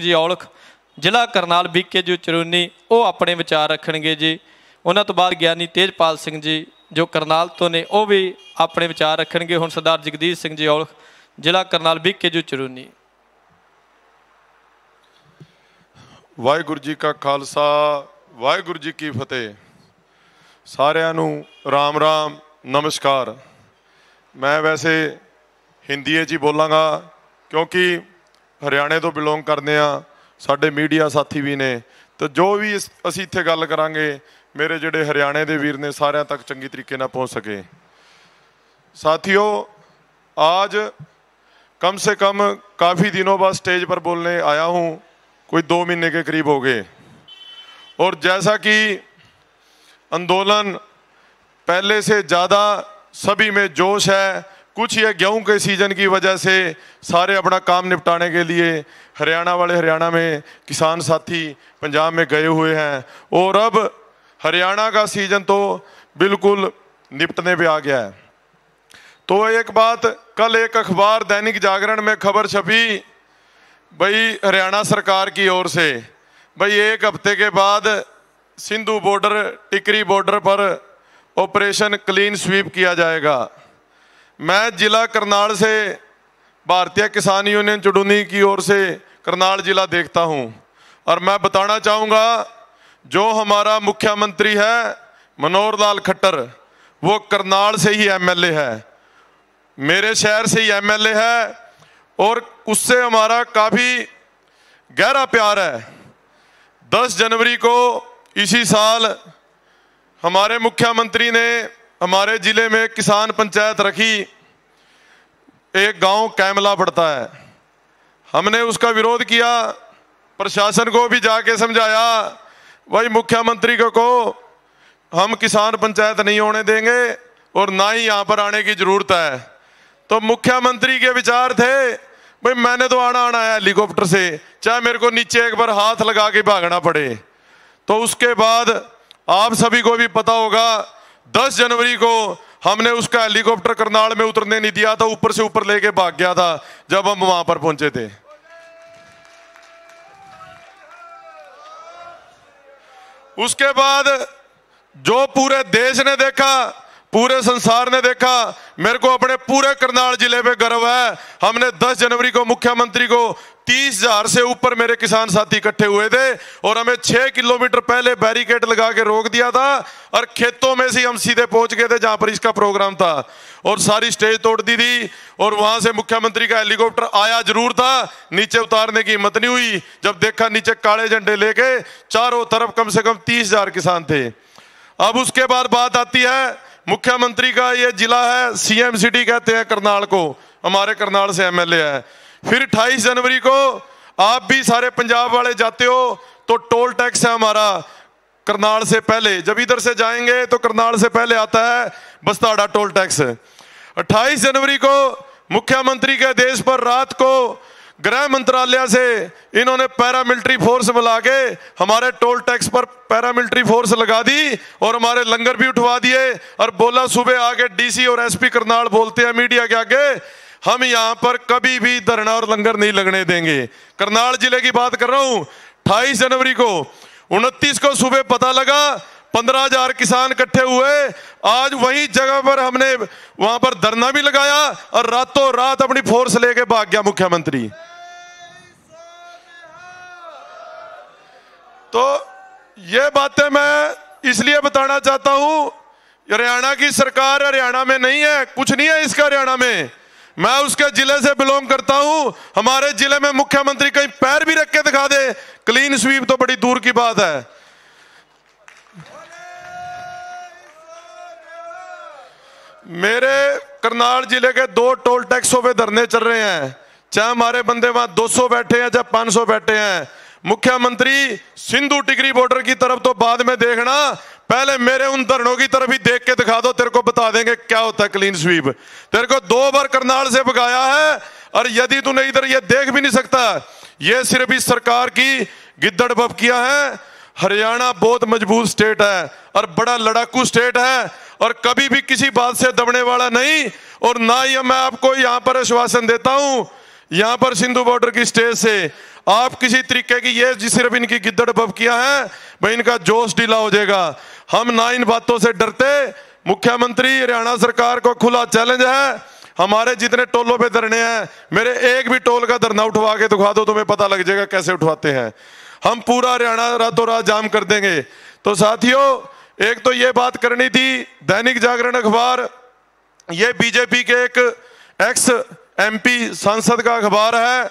ਜੀ ਔਲਖ ਜ਼ਿਲ੍ਹਾ ਕਰਨਾਲ ਬੀਕੇ ਜੋ ਚਰੂਨੀ ਉਹ ਆਪਣੇ ਵਿਚਾਰ ਰੱਖਣਗੇ ਜੀ ਉਹਨਾਂ ਤੋਂ ਬਾਅਦ ਗਿਆਨੀ ਤੇਜਪਾਲ ਸਿੰਘ ਜੀ ਜੋ ਕਰਨਾਲ ਤੋਂ ਨੇ ਉਹ ਵੀ ਆਪਣੇ ਵਿਚਾਰ ਰੱਖਣਗੇ ਹੁਣ ਸਰਦਾਰ ਜਗਦੀਸ਼ ਸਿੰਘ ਜੀ ਔਲਖ ਜ਼ਿਲ੍ਹਾ ਕਰਨਾਲ ਬੀਕੇ ਜੋ ਚਰੂਨੀ ਵਾਹਿਗੁਰੂ ਜੀ ਕਾ ਖਾਲਸਾ ਵਾਹਿਗੁਰੂ ਜੀ ਕੀ ਫਤਿਹ ਸਾਰਿਆਂ ਨੂੰ ਰਾਮ ਰਾਮ ਨਮਸਕਾਰ ਮੈਂ ਵੈਸੇ ਹਿੰਦੀ ਵਿੱਚ ਹੀ ਬੋਲਾਂਗਾ ਕਿਉਂਕਿ ਹਰਿਆਣੇ ਤੋਂ ਬਿਲੋਂਗ ਕਰਦੇ ਆ ਸਾਡੇ ਮੀਡੀਆ ਸਾਥੀ ਵੀ ਨੇ ਤੇ ਜੋ ਵੀ ਅਸੀਂ ਇੱਥੇ ਗੱਲ ਕਰਾਂਗੇ ਮੇਰੇ ਜਿਹੜੇ ਹਰਿਆਣੇ ਦੇ ਵੀਰ ਨੇ ਸਾਰਿਆਂ ਤੱਕ ਚੰਗੀ ਤਰੀਕੇ ਨਾਲ ਪਹੁੰਚ ਸਕੇ साथियों आज कम से कम काफ़ी दिनों बाद स्टेज पर बोलने आया हूँ कोई दो महीने के करीब हो गए और जैसा कि आंदोलन पहले से ज़्यादा सभी में जोश है कुछ ये गेहूं के सीजन की वजह से सारे अपना काम निपटाने के लिए हरियाणा वाले हरियाणा में किसान साथी पंजाब में गए हुए हैं और अब हरियाणा का सीजन तो बिल्कुल निपटने पे आ गया है तो एक बात कल एक अखबार दैनिक जागरण में खबर छपी भाई हरियाणा सरकार की ओर से भाई एक हफ्ते के बाद सिंधु बॉर्डर टिकरी बॉर्डर पर ऑपरेशन क्लीन स्वीप किया जाएगा मैं जिला करनाल से भारतीय किसान यूनियन चुडुनी की ओर से करनाल जिला देखता हूं और मैं बताना चाहूँगा जो हमारा मुख्यमंत्री है मनोहर लाल खट्टर वो करनाल से ही एमएलए है मेरे शहर से ही एमएलए है और उससे हमारा काफ़ी गहरा प्यार है 10 जनवरी को इसी साल हमारे मुख्यमंत्री ने हमारे ज़िले में किसान पंचायत रखी एक गांव कैमला पड़ता है हमने उसका विरोध किया प्रशासन को भी जाके समझाया भाई मुख्यमंत्री को, को हम किसान पंचायत नहीं होने देंगे और ना ही यहाँ पर आने की ज़रूरत है तो मुख्यमंत्री के विचार थे भाई मैंने तो आना आना है हेलीकॉप्टर से चाहे मेरे को नीचे एक बार हाथ लगा के भागना पड़े तो उसके बाद आप सभी को भी पता होगा 10 जनवरी को हमने उसका हेलीकॉप्टर करनाल में उतरने नहीं दिया था ऊपर से ऊपर लेके भाग गया था जब हम वहां पर पहुंचे थे उसके बाद जो पूरे देश ने देखा पूरे संसार ने देखा मेरे को अपने पूरे करनाल जिले पे गर्व है हमने 10 जनवरी को मुख्यमंत्री को तीस हजार से ऊपर मेरे किसान साथी इकट्ठे हुए थे और हमें छह किलोमीटर पहले बैरिकेड लगा के रोक दिया था और खेतों में से हम सीधे पहुंच गए थे जहां पर इसका प्रोग्राम था और सारी स्टेज तोड़ दी थी और वहां से मुख्यमंत्री का हेलीकॉप्टर आया जरूर था नीचे उतारने की हिम्मत नहीं हुई जब देखा नीचे काले झंडे लेके चारों तरफ कम से कम तीस हजार किसान थे अब उसके बाद बात आती है मुख्यमंत्री का ये जिला है सीएम सिटी कहते हैं करनाल को हमारे करनाल से एमएलए है फिर 28 जनवरी को आप भी सारे पंजाब वाले जाते हो तो टोल टैक्स है हमारा करनाल से पहले जब इधर से जाएंगे तो करनाल से पहले आता है बस्ताड़ा टोल टैक्स 28 जनवरी को मुख्यमंत्री के देश पर रात को गृह मंत्रालय से इन्होंने पैरामिलिट्री फोर्स बुला के हमारे टोल टैक्स पर पैरामिलिट्री फोर्स लगा दी और हमारे लंगर भी उठवा दिए और बोला सुबह आगे डीसी और एसपी करनाल बोलते हैं मीडिया के आगे हम यहाँ पर कभी भी धरना और लंगर नहीं लगने देंगे करनाल जिले की बात कर रहा हूँ अठाईस जनवरी को उनतीस को सुबह पता लगा पंद्रह हजार किसान इकट्ठे हुए आज वही जगह पर हमने वहां पर धरना भी लगाया और रातों रात अपनी फोर्स लेके भाग गया मुख्यमंत्री तो ये बातें मैं इसलिए बताना चाहता हूं हरियाणा की सरकार हरियाणा में नहीं है कुछ नहीं है इसका हरियाणा में मैं उसके जिले से बिलोंग करता हूं हमारे जिले में मुख्यमंत्री कहीं पैर भी रख के दिखा दे क्लीन स्वीप तो बड़ी दूर की बात है मेरे करनाल जिले के दो टोल टैक्सों पे धरने चल रहे हैं चाहे हमारे बंदे वहां 200 बैठे हैं चाहे 500 बैठे हैं मुख्यमंत्री सिंधु टिकरी बॉर्डर की तरफ तो बाद में देखना पहले मेरे उन धरणों की तरफ ही देख के दिखा दो तेरे को बता देंगे क्या होता है क्लीन स्वीप तेरे को दो बार करनाल से भगाया है और यदि तूने इधर ये देख भी नहीं सकता ये सिर्फ इस सरकार की गिद्दड़ बपकिया है हरियाणा बहुत मजबूत स्टेट है और बड़ा लड़ाकू स्टेट है और कभी भी किसी बात से दबने वाला नहीं और ना ही मैं आपको यहां पर आश्वासन देता हूं यहां पर सिंधु बॉर्डर की स्टेज से आप किसी तरीके की ये सिर्फ इनकी गिद्दड़ बब किया है भाई इनका जोश ढीला हो जाएगा हम ना इन बातों से डरते मुख्यमंत्री हरियाणा सरकार को खुला चैलेंज है हमारे जितने टोलों पे धरने हैं मेरे एक भी टोल का धरना उठवा के दिखा दो तुम्हें पता लग जाएगा कैसे उठवाते हैं हम पूरा हरियाणा रातों रात जाम कर देंगे तो साथियों एक तो ये बात करनी थी दैनिक जागरण अखबार ये बीजेपी के एक एक्स एमपी सांसद का अखबार है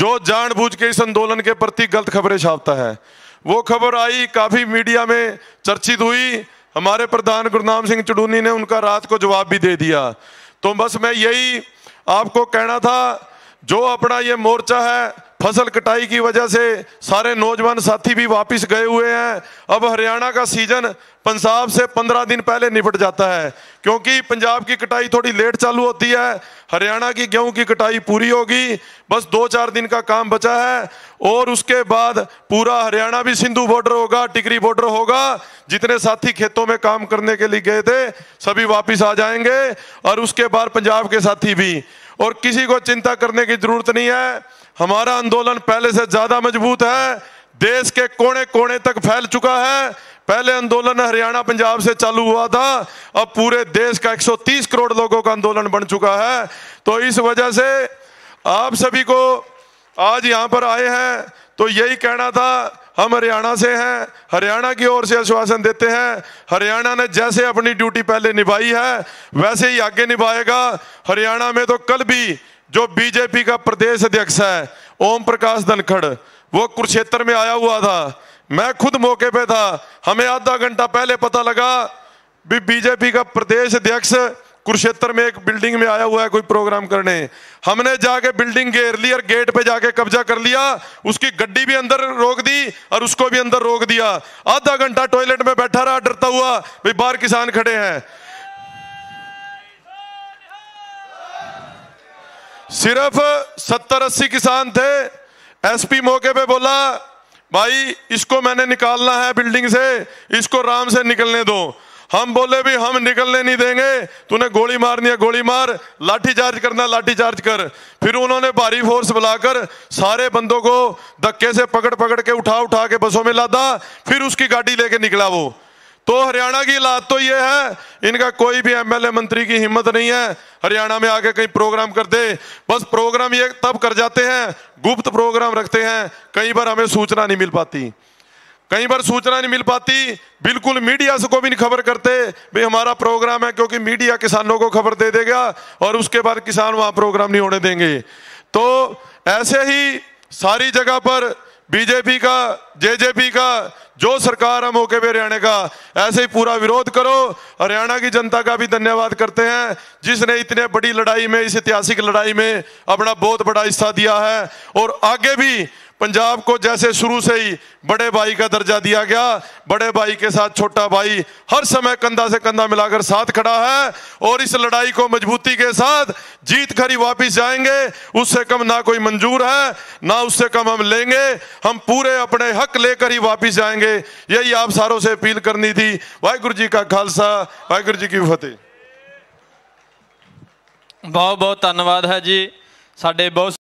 जो जानबूझ के इस आंदोलन के प्रति गलत खबरें छापता है वो खबर आई काफी मीडिया में चर्चित हुई हमारे प्रधान गुरनाम सिंह चडूनी ने उनका रात को जवाब भी दे दिया तो बस मैं यही आपको कहना था जो अपना ये मोर्चा है फसल कटाई की वजह से सारे नौजवान साथी भी वापस गए हुए हैं अब हरियाणा का सीजन पंजाब से पंद्रह दिन पहले निपट जाता है क्योंकि पंजाब की कटाई थोड़ी लेट चालू होती है हरियाणा की गेहूं की कटाई पूरी होगी बस दो चार दिन का काम बचा है और उसके बाद पूरा हरियाणा भी सिंधु बॉर्डर होगा टिकरी बॉर्डर होगा जितने साथी खेतों में काम करने के लिए गए थे सभी वापिस आ जाएंगे और उसके बाद पंजाब के साथी भी और किसी को चिंता करने की जरूरत नहीं है हमारा आंदोलन पहले से ज्यादा मजबूत है देश के कोने कोने तक फैल चुका है पहले आंदोलन हरियाणा पंजाब से चालू हुआ था अब पूरे देश का 130 करोड़ लोगों का आंदोलन बन चुका है तो इस वजह से आप सभी को आज यहाँ पर आए हैं तो यही कहना था हम हरियाणा से हैं हरियाणा की ओर से आश्वासन देते हैं हरियाणा ने जैसे अपनी ड्यूटी पहले निभाई है वैसे ही आगे निभाएगा हरियाणा में तो कल भी जो बीजेपी का प्रदेश अध्यक्ष है ओम प्रकाश धनखड़ वो कुरुक्षेत्र में आया हुआ था मैं खुद मौके पे था हमें आधा घंटा पहले पता लगा भी बीजेपी का प्रदेश अध्यक्ष कुरुक्षेत्र में एक बिल्डिंग में आया हुआ है कोई प्रोग्राम करने हमने जाके बिल्डिंग घेर ली और गेट पे जाके कब्जा कर लिया उसकी गड्डी भी अंदर रोक दी और उसको भी अंदर रोक दिया आधा घंटा टॉयलेट में बैठा रहा डरता हुआ भाई बाहर किसान खड़े हैं सिर्फ सत्तर अस्सी किसान थे एसपी मौके पे बोला भाई इसको मैंने निकालना है बिल्डिंग से इसको राम से निकलने दो हम बोले भी हम निकलने नहीं देंगे तूने गोली मारनी है गोली मार लाठी चार्ज करना लाठी चार्ज कर फिर उन्होंने भारी फोर्स बुलाकर सारे बंदों को धक्के से पकड़ पकड़ के उठा उठा के बसों में लादा फिर उसकी गाड़ी लेके निकला वो तो हरियाणा की लात तो ये है इनका कोई भी एमएलए मंत्री की हिम्मत नहीं है हरियाणा में आके कहीं प्रोग्राम कर दे बस प्रोग्राम ये तब कर जाते हैं गुप्त प्रोग्राम रखते हैं कई बार हमें सूचना नहीं मिल पाती कई बार सूचना नहीं मिल पाती बिल्कुल मीडिया से को भी नहीं खबर करते भाई हमारा प्रोग्राम है क्योंकि मीडिया किसानों को खबर दे देगा और उसके बाद किसान वहां प्रोग्राम नहीं होने देंगे तो ऐसे ही सारी जगह पर बीजेपी का जेजेपी का जो सरकार है मौके पे हरियाणा का ऐसे ही पूरा विरोध करो हरियाणा की जनता का भी धन्यवाद करते हैं जिसने इतने बड़ी लड़ाई में इस ऐतिहासिक लड़ाई में अपना बहुत बड़ा हिस्सा दिया है और आगे भी पंजाब को जैसे शुरू से ही बड़े भाई का दर्जा दिया गया बड़े भाई के साथ छोटा भाई हर समय कंधा से कंधा मिलाकर साथ खड़ा है और इस लड़ाई को मजबूती के साथ जीत खरी वापिस जाएंगे उससे कम ना कोई मंजूर है ना उससे कम हम लेंगे हम पूरे अपने हक लेकर ही वापिस जाएंगे यही आप सारों से अपील करनी थी वाहगुरु जी का खालसा वाहगुरु जी की फतेह बहुत बहुत धन्यवाद है जी साढ़े बहुत